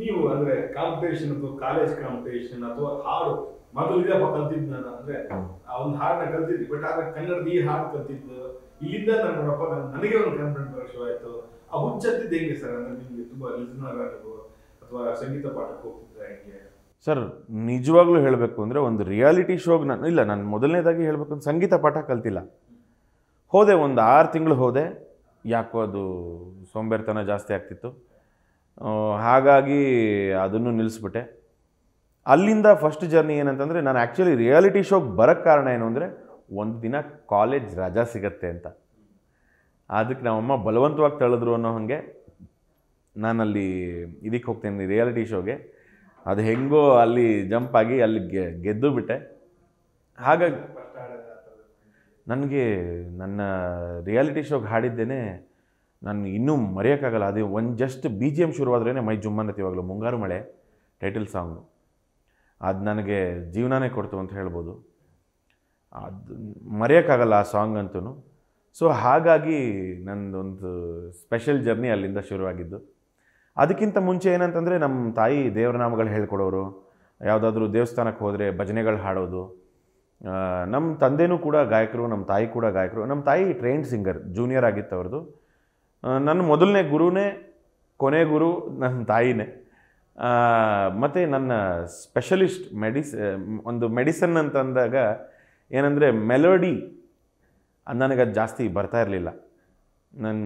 ನೀವು ಅಂದ್ರೆ ಕಾಂಪಿಟೇಷನ್ ಅಥವಾ ಕಾಲೇಜ್ ಕಾಂಪಿಟೇಷನ್ ಅಥವಾ ಹಾಡು ಮೊದಲಿದೆ ಕಲ್ತಿದ್ ನಾನು ಅಂದ್ರೆ ಒಂದು ಹಾಡನ್ನ ಕಲ್ತಿದ್ವಿ ಬಟ್ ಆದ್ರೆ ಕನ್ನಡದ ಈ ಹಾಡು ಕಲ್ತಿದ್ದು ಇಲ್ಲಿಂದ ನಾನು ನೋಡಪ್ಪ ನನಗೆ ಒಂದು ಕಾನ್ಫಿಡೆಂಟ್ ಶೋ ಆಯ್ತು ಆ ಹುಚ್ಚತ್ತಿದ್ದು ಹೆಂಗೆ ಸರ್ ಅಂದ್ರೆ ನಿಮ್ಗೆ ತುಂಬಾ ಲಿಸ್ನರ್ ಆಗೋ ಅಥವಾ ಸಂಗೀತ ಪಾಠಕ್ಕೆ ಹೋಗ್ತಿದ್ರೆ ಹೆಂಗೆ ಸರ್ ನಿಜವಾಗ್ಲೂ ಹೇಳಬೇಕು ಅಂದರೆ ಒಂದು ರಿಯಾಲಿಟಿ ಶೋಗೆ ನಾನು ಇಲ್ಲ ನಾನು ಮೊದಲನೇದಾಗಿ ಹೇಳಬೇಕು ಅಂದ್ರೆ ಸಂಗೀತ ಪಾಠ ಕಲ್ತಿಲ್ಲ ಹೋದೆ ಒಂದು ಆರು ತಿಂಗಳು ಹೋದೆ ಯಾಕೋ ಅದು ಸೋಂಬೇರ್ತನ ಜಾಸ್ತಿ ಆಗ್ತಿತ್ತು ಹಾಗಾಗಿ ಅದನ್ನು ನಿಲ್ಲಿಸ್ಬಿಟ್ಟೆ ಅಲ್ಲಿಂದ ಫಸ್ಟ್ ಜರ್ನಿ ಏನಂತಂದರೆ ನಾನು ಆ್ಯಕ್ಚುಲಿ ರಿಯಾಲಿಟಿ ಶೋಗೆ ಬರೋಕ್ಕೆ ಕಾರಣ ಏನು ಅಂದರೆ ಒಂದು ದಿನ ಕಾಲೇಜ್ ರಜಾ ಸಿಗತ್ತೆ ಅಂತ ಅದಕ್ಕೆ ನಮ್ಮಮ್ಮ ಬಲವಂತವಾಗಿ ತಳೆದ್ರು ಅನ್ನೋ ಹಾಗೆ ನಾನಲ್ಲಿ ಇದಕ್ಕೆ ಹೋಗ್ತೇನೆ ರಿಯಾಲಿಟಿ ಶೋಗೆ ಅದು ಹೆಂಗೋ ಅಲ್ಲಿ ಜಂಪ್ ಆಗಿ ಅಲ್ಲಿ ಗೆದ್ದು ಬಿಟ್ಟೆ ಹಾಗಾಗಿ ನನಗೆ ನನ್ನ ರಿಯಾಲಿಟಿ ಶೋಗೆ ಹಾಡಿದ್ದೇನೆ ನಾನು ಇನ್ನೂ ಮರೆಯೋಕ್ಕಾಗಲ್ಲ ಅದೇ ಒಂದು ಜಸ್ಟ್ ಬಿ ಜಿ ಎಮ್ ಶುರುವಾದ್ರೇ ಮೈ ಜುಮ್ಮನ್ನತಿ ಇವಾಗಲೂ ಮುಂಗಾರು ಮಳೆ ಟೈಟಲ್ ಸಾಂಗು ಅದು ನನಗೆ ಜೀವನನೇ ಕೊಡ್ತು ಅಂತ ಹೇಳ್ಬೋದು ಅದು ಮರೆಯೋಕ್ಕಾಗಲ್ಲ ಆ ಸಾಂಗ್ ಅಂತೂ ಸೊ ಹಾಗಾಗಿ ನನ್ನದೊಂದು ಸ್ಪೆಷಲ್ ಜರ್ನಿ ಅಲ್ಲಿಂದ ಶುರುವಾಗಿದ್ದು ಅದಕ್ಕಿಂತ ಮುಂಚೆ ಏನಂತಂದರೆ ನಮ್ಮ ತಾಯಿ ನಾಮಗಳು ಹೇಳ್ಕೊಡೋರು ಯಾವುದಾದ್ರೂ ದೇವಸ್ಥಾನಕ್ಕೆ ಹೋದರೆ ಭಜನೆಗಳು ಹಾಡೋದು ನಮ್ಮ ತಂದೆಯೂ ಕೂಡ ಗಾಯಕರು ನಮ್ಮ ತಾಯಿ ಕೂಡ ಗಾಯಕರು ನಮ್ಮ ತಾಯಿ ಟ್ರೈನ್ಡ್ ಸಿಂಗರ್ ಜೂನಿಯರ್ ಆಗಿತ್ತು ಅವ್ರದ್ದು ನನ್ನ ಮೊದಲನೇ ಗುರುನೇ ಕೊನೆ ಗುರು ನನ್ನ ತಾಯಿನೇ ಮತ್ತು ನನ್ನ ಸ್ಪೆಷಲಿಸ್ಟ್ ಮೆಡಿಸ್ ಒಂದು ಮೆಡಿಸನ್ ಅಂತಂದಾಗ ಏನಂದರೆ ಮೆಲೋಡಿ ನನಗೆ ಅದು ಜಾಸ್ತಿ ಬರ್ತಾ ಇರಲಿಲ್ಲ ನಾನು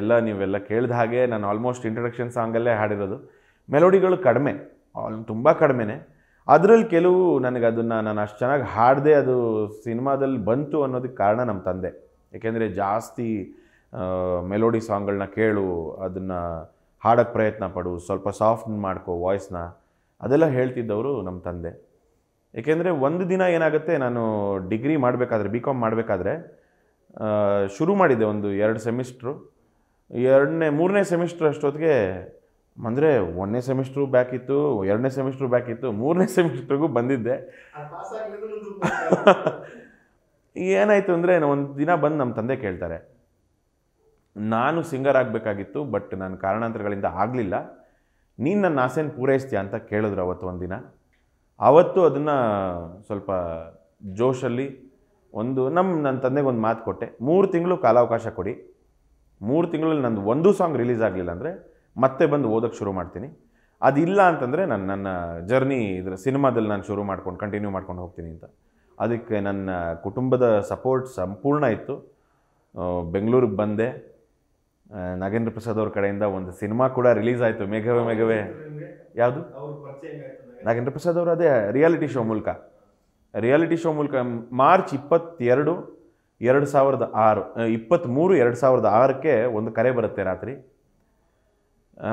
ಎಲ್ಲ ನೀವೆಲ್ಲ ಕೇಳಿದ ಹಾಗೆ ನಾನು ಆಲ್ಮೋಸ್ಟ್ ಇಂಟ್ರಡಕ್ಷನ್ ಸಾಂಗಲ್ಲೇ ಹಾಡಿರೋದು ಮೆಲೋಡಿಗಳು ಕಡಿಮೆ ಆಲ್ ತುಂಬ ಕಡಿಮೆನೇ ಅದರಲ್ಲಿ ಕೆಲವು ನನಗೆ ಅದನ್ನು ನಾನು ಅಷ್ಟು ಚೆನ್ನಾಗಿ ಹಾಡದೆ ಅದು ಸಿನಿಮಾದಲ್ಲಿ ಬಂತು ಅನ್ನೋದಕ್ಕೆ ಕಾರಣ ನಮ್ಮ ತಂದೆ ಏಕೆಂದರೆ ಜಾಸ್ತಿ ಮೆಲೋಡಿ ಸಾಂಗ್ಗಳನ್ನ ಕೇಳು ಅದನ್ನು ಹಾಡೋಕ್ಕೆ ಪ್ರಯತ್ನ ಪಡು ಸ್ವಲ್ಪ ಸಾಫ್ಟ್ ಮಾಡ್ಕೋ ವಾಯ್ಸ್ನ ಅದೆಲ್ಲ ಹೇಳ್ತಿದ್ದವರು ನಮ್ಮ ತಂದೆ ಏಕೆಂದರೆ ಒಂದು ದಿನ ಏನಾಗುತ್ತೆ ನಾನು ಡಿಗ್ರಿ ಮಾಡಬೇಕಾದ್ರೆ ಬಿ ಕಾಮ್ ಮಾಡಬೇಕಾದ್ರೆ ಶುರು ಮಾಡಿದ್ದೆ ಒಂದು ಎರಡು ಸೆಮಿಸ್ಟ್ರು ಎರಡನೇ ಮೂರನೇ ಸೆಮಿಸ್ಟ್ರ್ ಅಷ್ಟೊತ್ತಿಗೆ ಅಂದರೆ ಒಂದನೇ ಸೆಮಿಸ್ಟ್ರು ಬ್ಯಾಕ್ ಇತ್ತು ಎರಡನೇ ಸೆಮಿಸ್ಟ್ರು ಬ್ಯಾಕ್ ಇತ್ತು ಮೂರನೇ ಸೆಮಿಸ್ಟ್ರಿಗೂ ಬಂದಿದ್ದೆ ಏನಾಯಿತು ಅಂದರೆ ಒಂದು ದಿನ ಬಂದು ನಮ್ಮ ತಂದೆ ಕೇಳ್ತಾರೆ ನಾನು ಸಿಂಗರ್ ಆಗಬೇಕಾಗಿತ್ತು ಬಟ್ ನಾನು ಕಾರಣಾಂತರಗಳಿಂದ ಆಗಲಿಲ್ಲ ನೀನು ನನ್ನ ಆಸೆನ ಪೂರೈಸ್ತೀಯ ಅಂತ ಕೇಳಿದ್ರು ಅವತ್ತು ಒಂದಿನ ಅವತ್ತು ಅದನ್ನು ಸ್ವಲ್ಪ ಜೋಶಲ್ಲಿ ಒಂದು ನಮ್ಮ ನನ್ನ ತಂದೆಗೆ ಒಂದು ಮಾತು ಕೊಟ್ಟೆ ಮೂರು ತಿಂಗಳು ಕಾಲಾವಕಾಶ ಕೊಡಿ ಮೂರು ತಿಂಗಳಲ್ಲಿ ನಂದು ಒಂದು ಸಾಂಗ್ ರಿಲೀಸ್ ಆಗಲಿಲ್ಲ ಅಂದರೆ ಮತ್ತೆ ಬಂದು ಓದೋಕ್ಕೆ ಶುರು ಮಾಡ್ತೀನಿ ಅದಿಲ್ಲ ಅಂತಂದರೆ ನಾನು ನನ್ನ ಜರ್ನಿ ಇದರ ಸಿನಿಮಾದಲ್ಲಿ ನಾನು ಶುರು ಮಾಡ್ಕೊಂಡು ಕಂಟಿನ್ಯೂ ಮಾಡ್ಕೊಂಡು ಹೋಗ್ತೀನಿ ಅಂತ ಅದಕ್ಕೆ ನನ್ನ ಕುಟುಂಬದ ಸಪೋರ್ಟ್ ಸಂಪೂರ್ಣ ಇತ್ತು ಬೆಂಗಳೂರಿಗೆ ಬಂದೆ ನಾಗೇಂದ್ರ ಪ್ರಸಾದ್ ಅವ್ರ ಕಡೆಯಿಂದ ಒಂದು ಸಿನಿಮಾ ಕೂಡ ರಿಲೀಸ್ ಆಯಿತು ಮೇಘವೇ ಮೇಘವೇ ಯಾವುದು ನಾಗೇಂದ್ರ ಪ್ರಸಾದ್ ಅವರು ಅದೇ ರಿಯಾಲಿಟಿ ಶೋ ಮೂಲಕ ರಿಯಾಲಿಟಿ ಶೋ ಮೂಲಕ ಮಾರ್ಚ್ ಇಪ್ಪತ್ತೆರಡು ಎರಡು ಸಾವಿರದ ಆರು ಇಪ್ಪತ್ತ್ಮೂರು ಎರಡು ಸಾವಿರದ ಆರಕ್ಕೆ ಒಂದು ಕರೆ ಬರುತ್ತೆ ರಾತ್ರಿ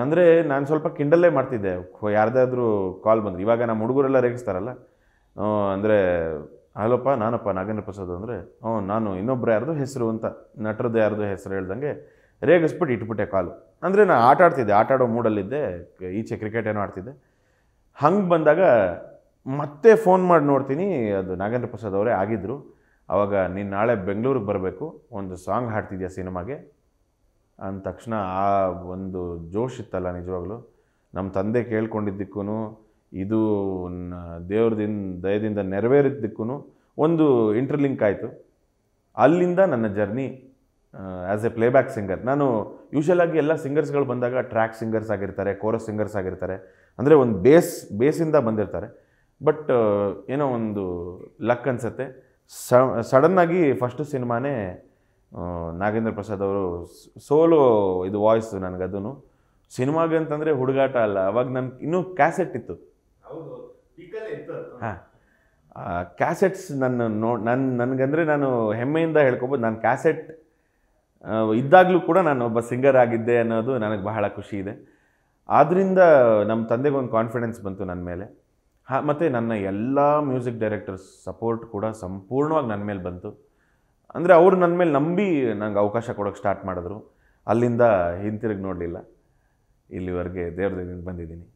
ಅಂದರೆ ನಾನು ಸ್ವಲ್ಪ ಕಿಂಡಲ್ಲೇ ಮಾಡ್ತಿದ್ದೆ ಯಾರ್ದಾದ್ರೂ ಕಾಲ್ ಬಂದರು ಇವಾಗ ನಮ್ಮ ಹುಡುಗರೆಲ್ಲ ರೇಗಿಸ್ತಾರಲ್ಲ ಅಂದರೆ ಹಲೋಪ್ಪ ನಾನಪ್ಪ ನಾಗೇಂದ್ರ ಪ್ರಸಾದ್ ಅಂದರೆ ಹ್ಞೂ ನಾನು ಇನ್ನೊಬ್ಬರು ಯಾರ್ದು ಹೆಸರು ಅಂತ ನಟರದ್ದು ಯಾರ್ದು ಹೆಸರು ಹೇಳ್ದಂಗೆ ರೇಗಿಸ್ಬಿಟ್ಟು ಇಟ್ಬಿಟ್ಟೆ ಕಾಲು ಅಂದರೆ ನಾನು ಆಟ ಆಡ್ತಿದ್ದೆ ಆಟ ಆಡೋ ಮೂಡಲ್ಲಿದ್ದೆ ಈಚೆ ಕ್ರಿಕೆಟ್ ಏನೋ ಆಡ್ತಿದ್ದೆ ಹಂಗೆ ಬಂದಾಗ ಮತ್ತೆ ಫೋನ್ ಮಾಡಿ ನೋಡ್ತೀನಿ ಅದು ನಾಗೇಂದ್ರ ಪ್ರಸಾದ್ ಅವರೇ ಆಗಿದ್ದರು ಆವಾಗ ನೀನು ನಾಳೆ ಬೆಂಗಳೂರಿಗೆ ಬರಬೇಕು ಒಂದು ಸಾಂಗ್ ಹಾಡ್ತಿದ್ಯಾ ಸಿನಿಮಾಗೆ ಅಂದ ತಕ್ಷಣ ಆ ಒಂದು ಜೋಶ್ ಇತ್ತಲ್ಲ ನಿಜವಾಗ್ಲೂ ನಮ್ಮ ತಂದೆ ಕೇಳ್ಕೊಂಡಿದ್ದಕ್ಕೂ ಇದು ದೇವ್ರದಿಂದ ದಯದಿಂದ ನೆರವೇರಿದ್ದಕ್ಕೂ ಒಂದು ಇಂಟರ್ಲಿಂಕ್ ಆಯಿತು ಅಲ್ಲಿಂದ ನನ್ನ journey as a playback singer ನಾನು ಯೂಶಲಾಗಿ ಎಲ್ಲ ಸಿಂಗರ್ಸ್ಗಳು ಬಂದಾಗ ಟ್ರ್ಯಾಕ್ ಸಿಂಗರ್ಸ್ ಆಗಿರ್ತಾರೆ ಕೋರಸ್ ಸಿಂಗರ್ಸ್ ಆಗಿರ್ತಾರೆ ಅಂದರೆ ಒಂದು ಬೇಸ್ ಬೇಸಿಂದ ಬಂದಿರ್ತಾರೆ ಬಟ್ ಏನೋ ಒಂದು ಲಕ್ ಅನಿಸುತ್ತೆ ಸಡನ್ನಾಗಿ ಫಸ್ಟ್ ಸಿನಿಮಾನೇ ನಾಗೇಂದ್ರ ಪ್ರಸಾದ್ ಅವರು ಸೋಲೋ ಇದು ವಾಯ್ಸು ನನಗದೂ ಸಿನಿಮಾಗೆ ಅಂತಂದರೆ ಹುಡುಗಾಟ ಅಲ್ಲ ಅವಾಗ ನನ್ಗೆ ಇನ್ನೂ ಕ್ಯಾಸೆಟ್ ಇತ್ತು ಹಾಂ ಕ್ಯಾಸೆಟ್ಸ್ ನನ್ನ ನೋ ನನ್ನ ನನಗಂದರೆ ನಾನು ಹೆಮ್ಮೆಯಿಂದ ಹೇಳ್ಕೊಬೋದು ನಾನು ಕ್ಯಾಸೆಟ್ ಇದ್ದಾಗಲೂ ಕೂಡ ನಾನು ಒಬ್ಬ ಸಿಂಗರ್ ಆಗಿದ್ದೆ ಅನ್ನೋದು ನನಗೆ ಬಹಳ ಖುಷಿ ಇದೆ ಆದ್ದರಿಂದ ನಮ್ಮ ತಂದೆಗೆ ಒಂದು ಕಾನ್ಫಿಡೆನ್ಸ್ ಬಂತು ನನ್ನ ಮೇಲೆ ಹಾ ಮತ್ತು ನನ್ನ ಎಲ್ಲ ಮ್ಯೂಸಿಕ್ ಡೈರೆಕ್ಟರ್ಸ್ ಸಪೋರ್ಟ್ ಕೂಡ ಸಂಪೂರ್ಣವಾಗಿ ನನ್ನ ಮೇಲೆ ಬಂತು ಅಂದರೆ ಅವರು ನನ್ನ ಮೇಲೆ ನಂಬಿ ನನಗೆ ಅವಕಾಶ ಕೊಡೋಕ್ಕೆ ಸ್ಟಾರ್ಟ್ ಮಾಡಿದ್ರು ಅಲ್ಲಿಂದ ಹಿಂತಿರುಗಿ ನೋಡಲಿಲ್ಲ ಇಲ್ಲಿವರೆಗೆ ದೇವ್ರದಿಂದ ಬಂದಿದ್ದೀನಿ